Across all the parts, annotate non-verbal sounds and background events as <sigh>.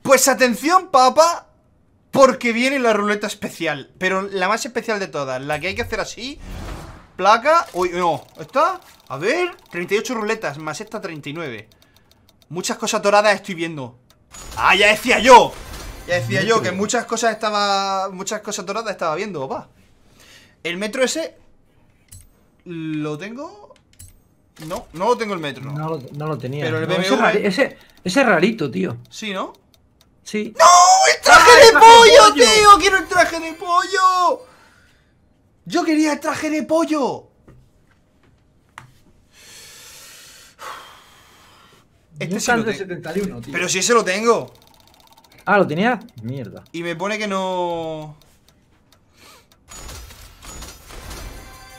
Pues atención, papá, porque viene la ruleta especial. Pero la más especial de todas, la que hay que hacer así. Placa. Uy, no. Esta. A ver. 38 ruletas, más esta 39. Muchas cosas doradas estoy viendo. Ah, ya decía yo. Ya decía yo que muchas cosas estaba. Muchas cosas doradas estaba viendo, papá. El metro ese. ¿Lo tengo? No, no lo tengo el metro. No, no, lo, tenía. Pero el ese, ese, rarito, tío. Sí, ¿no? ¡No! Ah, ¡El traje, de, pollo, tío! ¡Quiero el traje de pollo! Yo quería el traje de pollo. Este el 71, tío. Pero si ese lo tengo. Ah, ¿lo tenía? Mierda. Y me pone que no...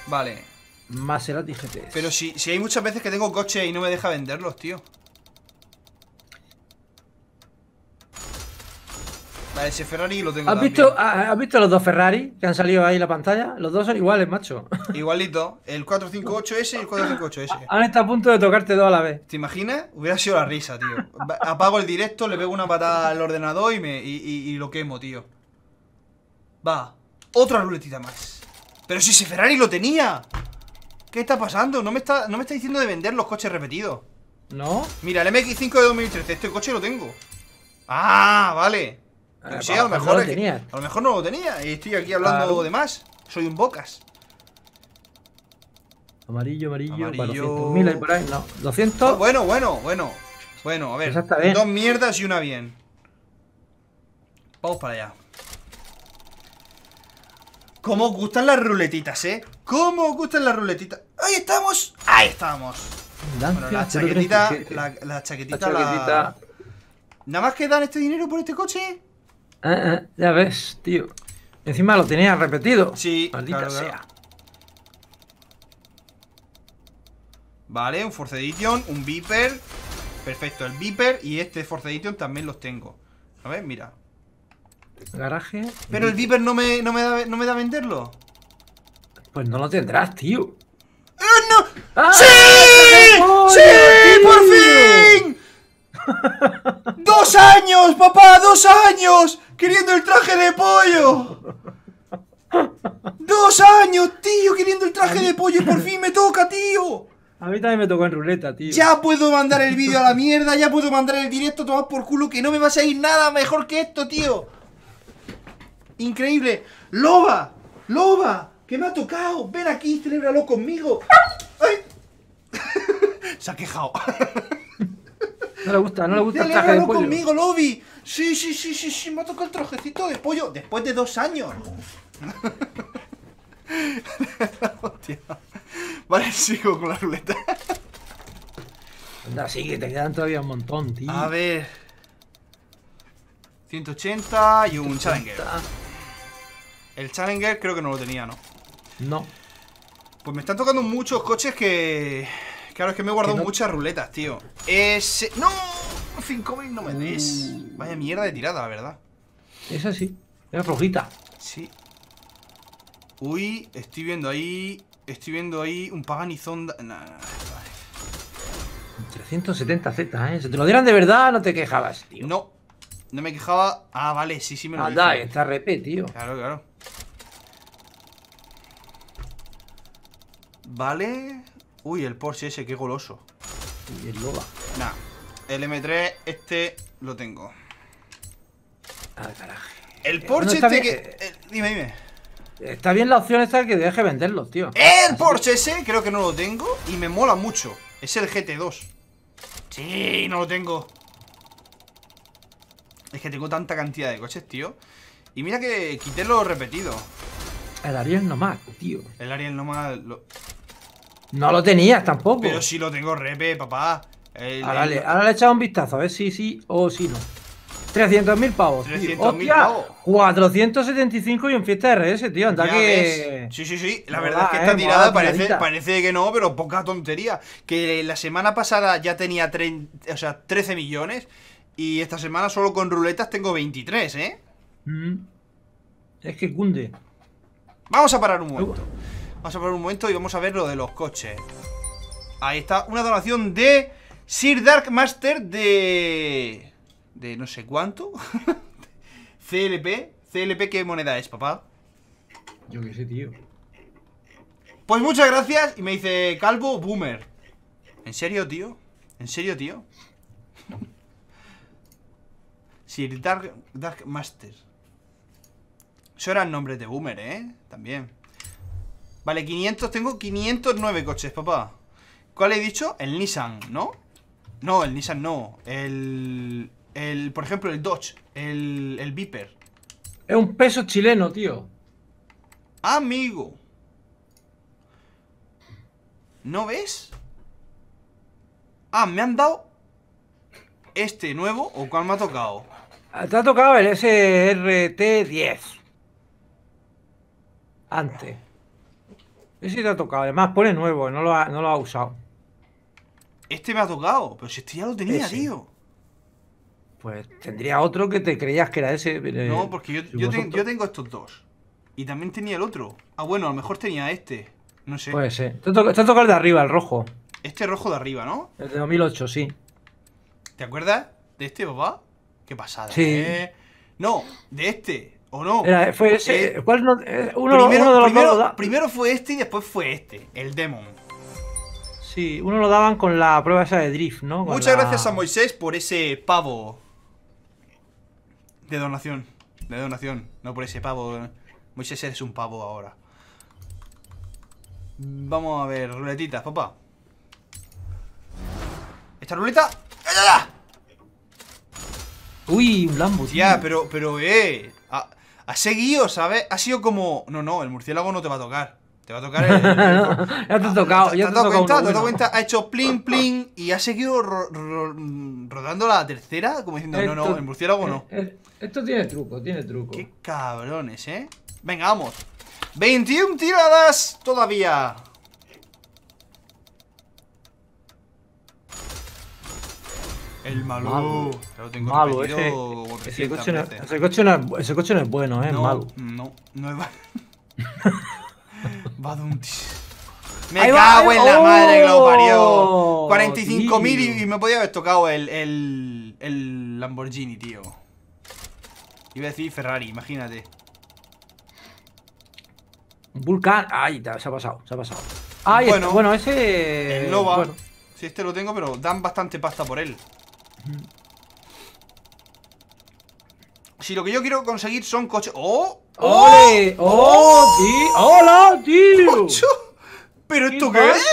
Vale. Más Maserati GT. Pero si, si hay muchas veces que tengo coche y no me deja venderlos, tío. Vale, ese Ferrari lo tengo. ¿Has visto, ¿Has visto los dos Ferrari que han salido ahí en la pantalla? Los dos son iguales, macho. <laughs> Igualito. El 458S y el 458S. Han estado a punto de tocarte dos a la vez. ¿Te imaginas? Hubiera sido la risa, tío. Apago el directo, le pego una patada al ordenador y, me, y, lo quemo, tío. Va. Otra ruletita más. Pero si ese Ferrari lo tenía. ¿Qué está pasando? No me está, no me está diciendo de vender los coches repetidos. ¿No? Mira, el MX5 de 2013. Este coche lo tengo. Ah, vale. Ah, a lo mejor. No lo tenía. a lo mejor no lo tenía. Y estoy aquí hablando de más. Soy un bocas. Amarillo, amarillo, amarillo. 200. Ah, bueno, bueno, bueno. Bueno, a ver. Pues dos mierdas y una bien. Vamos para allá. ¿Cómo gustan las ruletitas, eh? ¿Cómo gustan las ruletitas? ¡Ahí estamos! ¡Ahí estamos! Bueno, la chaquetita, la, la chaquetita, ¿Nada más que dan este dinero por este coche? Ah, ah, ya ves, tío. Encima lo tenía repetido. Sí, Maldita sea. Vale, un Force Edition, un Viper. Perfecto, el Viper y este Force Edition también los tengo. A ver, mira. Garaje. Pero el Viper no me, da, no me da venderlo. Pues no lo tendrás, tío. ¡Eh, ¡Ah, no! ¡Sí! ¡Sí! ¡Por fin! ¡Dos años, papá! ¡Dos años! queriendo el traje de pollo. Dos años, tío, queriendo el traje de pollo y por fin me toca, tío. A mí también me tocó en ruleta, tío. Ya puedo mandar el vídeo a la mierda, ya puedo mandar el directo tomar por culo que no me va a salir nada mejor que esto, tío. Increíble. Loba, Loba, que me ha tocado. Ven aquí, celébralo conmigo. ¡Ay! <laughs> Se ha quejado. No le gusta, no le gusta el traje de pollo. conmigo, Lobby. Sí, sí, sí, sí, sí, me ha tocado el trojecito de pollo después de dos años. <laughs> Vale, sigo con la ruleta. Anda, que te quedan todavía un montón, tío. A ver. 180 y un Challenger. El Challenger creo que no lo tenía, ¿no? No. Pues me están tocando muchos coches que... Claro, es que me he guardado muchas ruletas, tío. Ese... ¡No! 5000 no me des. Vaya mierda de tirada, la verdad. Esa sí. Era flojita. Sí. Uy, estoy viendo ahí. Estoy viendo ahí un paganizón. 370 Z, ¿eh? Si te lo dieran de verdad, no te quejabas, tío. No, no me quejaba. Ah, vale, sí, sí me lo Anda, está RP, tío. Claro, claro. Vale. Uy, el Porsche ese, qué goloso. Uy, el Loba. Nah, el M3, este lo tengo. El eh, Porsche este que. Eh, dime, dime. Está bien la opción esta que deje venderlo, tío. El Porsche ese creo que no lo tengo y me mola mucho. Es el GT2. Sí, no lo tengo. Es que tengo tanta cantidad de coches, tío. Y mira que quité lo repetido. El Ariel Nomad, tío. El Ariel Nomad... Lo... No lo tenías tampoco. Pero sí lo tengo repe, papá. Ah, ahora, Le, ahora, echado un vistazo, a ver si sí o si no. 300.000 pavos. 300.000 pavos. 475 y un fiesta de RS, tío. Anda que. Sí, sí, sí. La verdad, es que esta eh, tirada parece, que no, pero poca tontería. Que la semana pasada ya tenía 13 millones. Y esta semana solo con ruletas tengo 23, ¿eh? Mm. Es que cunde. Vamos a parar un momento. Vamos a parar un momento y vamos a ver lo de los coches. Ahí está, una donación de Sir Dark Master de... De no sé cuánto. <laughs> CLP. CLP, ¿qué moneda es, papá? Yo qué sé, tío. Pues muchas gracias. Y me dice Calvo Boomer. ¿En serio, tío? ¿En serio, tío? <laughs> Sir Dark, Dark Master. Eso eran nombres de Boomer, ¿eh? También. Vale, 500. Tengo 509 coches, papá. ¿Cuál he dicho? El Nissan, ¿no? No, el Nissan no. El. el por ejemplo, el Dodge. El, el Viper. Es un peso chileno, tío. Amigo. ¿No ves? Ah, me han dado este nuevo o cuál me ha tocado. Te ha tocado el SRT10. Antes. Ese te ha tocado. Además pone nuevo, no lo ha usado. Este me ha tocado, pero si este ya lo tenía, tío. Pues tendría otro que te creías que era ese. no, porque yo, yo, tengo estos dos. Y también tenía el otro. Ah, bueno, a lo mejor tenía este. No sé. Puede ser. Te ha el de arriba, el rojo. Este rojo de arriba, ¿no? El de 2008, sí. ¿Te acuerdas de este, papá? Qué pasada. Sí. ¿eh? No, de este. ¿O no? fue ese. Eh, ¿Cuál eh, Uno, de los primero fue este y después fue este. El Demon. Sí, uno lo daban con la prueba esa de drift, ¿no? Muchas gracias a Moisés por ese pavo. De donación. De donación. No por ese pavo. Moisés, eres un pavo ahora. Vamos a ver, ruletitas, papá. Esta ruleta. ¡Ayala! Uy, un Lambo, Ya, pero, pero, eh. ha seguido, ¿sabes? Ha sido como. No, no, el murciélago no te va a tocar. Te va a tocar el. <laughs> ya te ah, ha tocado. Ya te, te, te, te cuenta, cuenta, ha hecho plin plin y ha seguido rodando la tercera, como diciendo, no, no, no, en murciélago no. Esto tiene truco, tiene truco. Qué cabrones, eh. Venga, vamos. 21 tiradas todavía. El malo. malo. malo ese, ese, coche no, es bueno, eh, malo. No, no es malo. <laughs> Me cago en la madre parió. 45.000 y, me podía haber tocado el, el, Lamborghini, tío. Iba a decir Ferrari, imagínate. Vulcan. Ay, se ha pasado, se ha pasado. Ay, ah, este, bueno, bueno ese. El Si este lo tengo, pero dan bastante pasta por él. Si lo que yo quiero conseguir son coches... ¡Oh! ¡Oh! ¡Ole! ¡Oh! tío! ¡Hola, tío! ¿Ocho? ¿Pero esto qué es?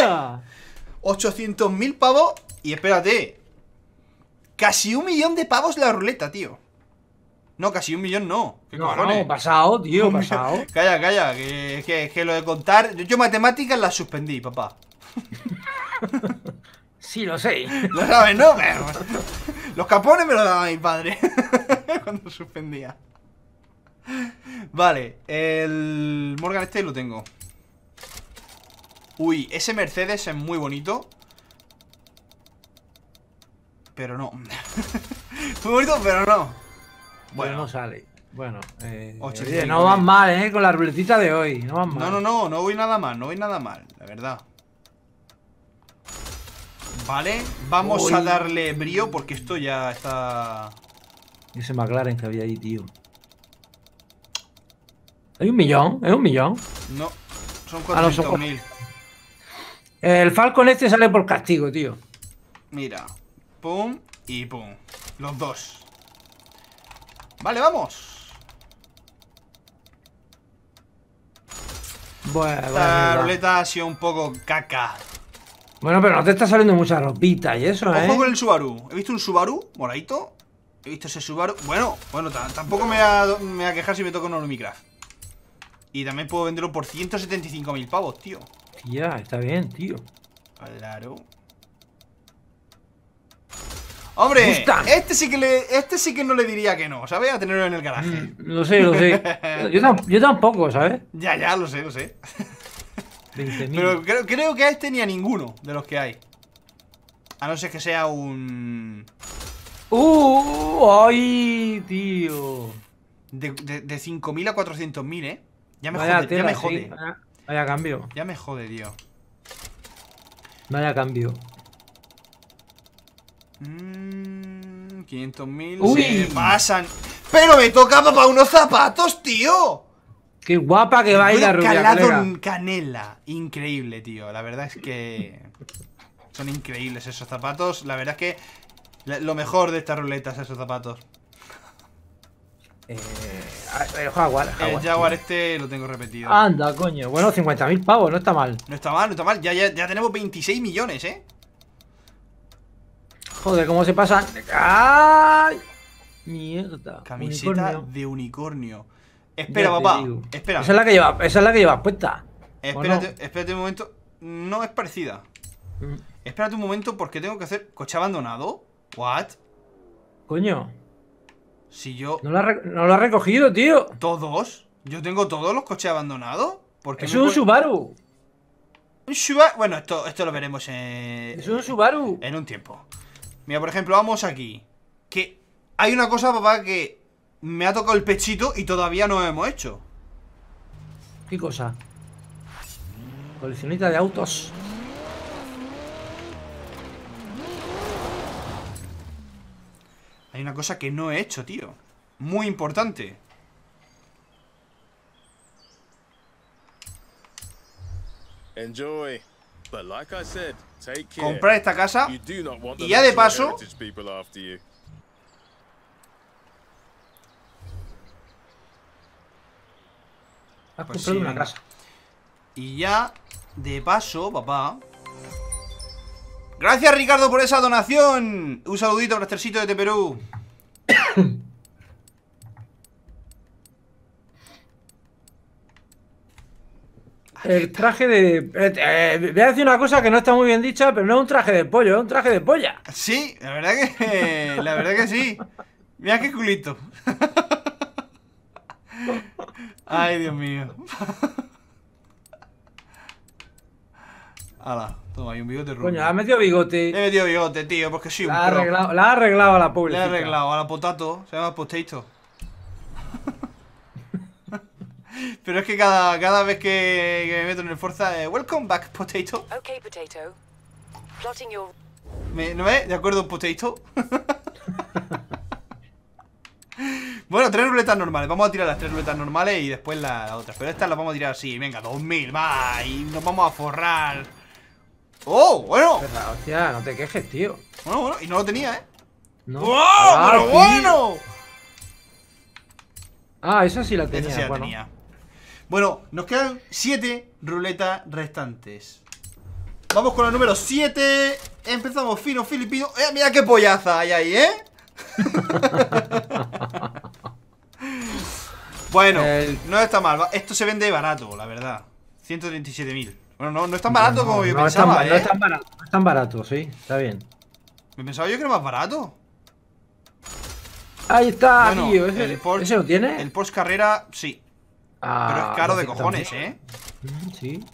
800.000 pavos y espérate. Casi un millón de pavos la ruleta, tío. No, casi un millón no. ¿Qué cojones? no, pasado, tío, pasado. <laughs> calla, calla, que, lo de contar. Yo, matemáticas las suspendí, papá. <laughs> sí, lo sé. <laughs> Lo sabes, ¿no? Los capones me los daba mi padre. <laughs> cuando suspendía. Vale, el Morgan este lo tengo. Uy, ese Mercedes es muy bonito. Pero no. Fue <laughs> bonito, pero no. Bueno, no sale. Bueno, eh, no van mal, ¿eh? Con la ruletita de hoy. No van mal. No, no, no, no voy nada mal, no voy nada mal, la verdad. Vale, vamos a darle brío porque esto ya está... Ese McLaren que había ahí, tío. ¿Hay un millón? ¿Es un millón? No, son 400.000. Ah, el Falcon este sale por castigo, tío. Mira, pum y pum. Los dos. Vale, vamos. Bueno, Esta ruleta ha sido un poco caca. Bueno, pero no te está saliendo mucha ropita y eso, ¿eh? Ojo con el Subaru. He visto un Subaru moradito He visto ese Subaru. Bueno, bueno, tampoco me voy a, quejar si me toco un Omicraft. Y también puedo venderlo por 175.000 pavos, tío. Ya, está bien, tío. Claro. ¡Hombre! Este sí, que este sí que no le diría que no, ¿sabes? A tenerlo en el garaje. Mm, lo sé, lo sé. <laughs> Yo, tampoco, ¿sabes? Ya, ya, lo sé, lo sé. Pero creo, creo que a este ni a ninguno de los que hay. A no ser que sea un... ¡Ay, tío! De, 5.000 a 400.000, ¿eh? Ya me jode, ya me jode. Ah, vaya, cambio. Ya me jode, tío. Vaya cambio. Mmm. 500.000 ¡uy! pasan. ¡Pero me toca, papá, unos zapatos, tío! ¡Qué guapa que baila, a calado en canela. Increíble, tío. La verdad es que... Son increíbles esos zapatos. La verdad es que lo mejor de estas ruletas, esos zapatos. Eh, el Jaguar. Jaguar, este lo tengo repetido. Anda, coño. Bueno, 50.000 pavos, no está mal. No está mal, no está mal. Ya, ya, tenemos 26 millones, ¿eh? Joder, cómo se pasa? ¡Ay! Mierda. Camiseta de unicornio. Espera, papá. Espera. Esa es la que lleva, esa es la que lleva puesta. Espérate, un momento. No es parecida. Mm. Espérate un momento porque tengo que hacer coche abandonado. ¿What? Coño. Si yo. No lo, ha recogido, tío. ¿Todos? ¿Yo tengo todos los coches abandonados? es un Subaru. Un Subaru. Bueno, esto, esto lo veremos en. Es un Subaru. En un tiempo. Mira, por ejemplo, vamos aquí. Que hay una cosa, papá, que me ha tocado el pechito y todavía no hemos hecho. ¿Qué cosa? Coleccionita de autos. una cosa que no he hecho, tío Muy importante Comprar esta casa y ya de paso pues casa. Y ya de paso, papá, Gracias, Ricardo, por esa donación. Un saludito, Brastercito de Perú. El traje de. Eh, eh, voy a decir una cosa que no está muy bien dicha, pero no es un traje de pollo, es un traje de polla. Sí, la verdad que. <laughs> La verdad que sí. Mira qué culito. <laughs> Ay, Dios mío. <laughs> Ala, toma, hay un bigote rojo Coño, ha metido bigote. Le he metido bigote, tío, porque sí. La ha arreglado, la ha arreglado a la pobre. La ha arreglado a la potato, se llama potato. <laughs> Pero es que cada, cada vez que, me meto en el Forza, eh, welcome back, potato. Ok, potato. Plotting your... ¿No ves? De acuerdo, potato. <laughs> bueno, tres ruletas normales. Vamos a tirar las tres ruletas normales y después las la otras. Pero estas las vamos a tirar así. Venga, 2000, va. Y nos vamos a forrar. ¡Oh, bueno! hostia, no te quejes, tío. Bueno, bueno, y no lo tenía, ¿eh? No. ¡Oh, ah, bueno! Ah, eso sí la tenía. Esa sí la bueno. tenía. Bueno, nos quedan 7 ruletas restantes. Vamos con el número 7. Empezamos fino, filipino. ¡Eh, mira qué pollaza hay ahí, eh! <laughs> bueno, no está mal. Esto se vende barato, la verdad. 137.000. Bueno, no, no es tan barato como yo pensaba, ¿eh? No es tan barato, no sí, está bien. Me pensaba yo que era más barato. Ahí está, bueno, tío. ¿Ese, el Porsche, ¿Ese lo tiene? El post Carrera, sí. Ah, pero es caro de cojones, ¿eh? Mm, sí.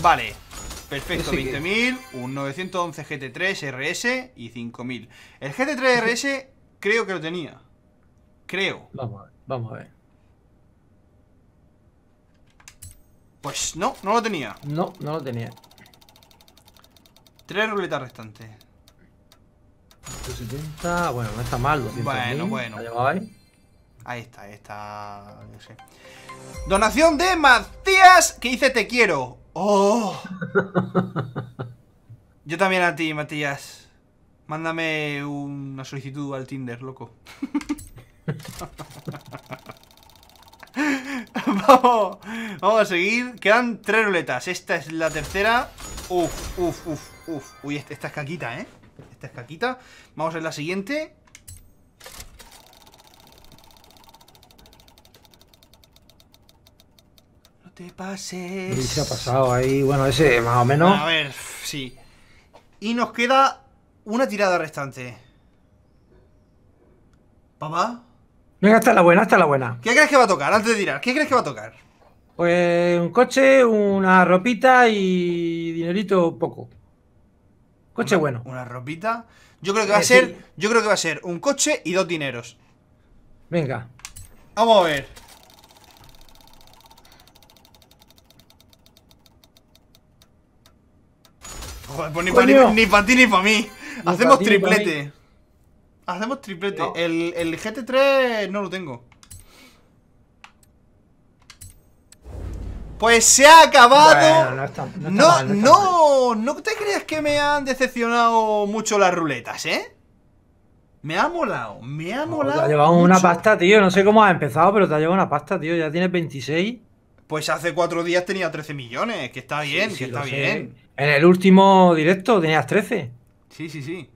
Vale. Perfecto, 20.000, un 911 GT3 RS y 5.000. El GT3 RS creo que lo tenía. Creo. Vamos a ver. Vamos a ver. Pues no, no lo tenía. No, no lo tenía. Tres ruletas restantes. 170, bueno, no está mal. bueno, bueno. ahí? está, ahí está. No sé. Donación de Matías que dice te quiero. ¡Oh! <laughs> Yo también a ti, Matías. Mándame una solicitud al Tinder, loco. <laughs> Vamos, a seguir. Quedan tres ruletas. Esta es la tercera. Uf, uf, uf, uf. Uy, este, esta es caquita, ¿eh? Esta es caquita. Vamos a la siguiente. No te pases. ¿Qué se ha pasado ahí. Bueno, ese más o menos. A ver, sí. Y nos queda una tirada restante. Papá. Venga, esta la buena, hasta la buena. ¿Qué crees que va a tocar? Antes de tirar, ¿qué crees que va a tocar? Pues un coche, una ropita y dinerito poco. Coche bueno. Una ropita. Yo creo que va a eh, ser. Yo creo que va a ser un coche y dos dineros. Venga. Vamos a ver. Pues ni para ti ni para mí. Hacemos triplete. Hacemos triplete. El, GT3 no lo tengo. Pues se ha acabado. no, no, no, te creas que me han decepcionado mucho las ruletas, ¿eh? Me ha molado, me ha molado. Te ha llevado una pasta, tío. No sé cómo has empezado, pero te ha llevado una pasta, tío. Ya tienes 26. Pues hace cuatro días tenía 13 millones, que está bien, que está bien. En el último directo tenías 13. Sí, sí, sí.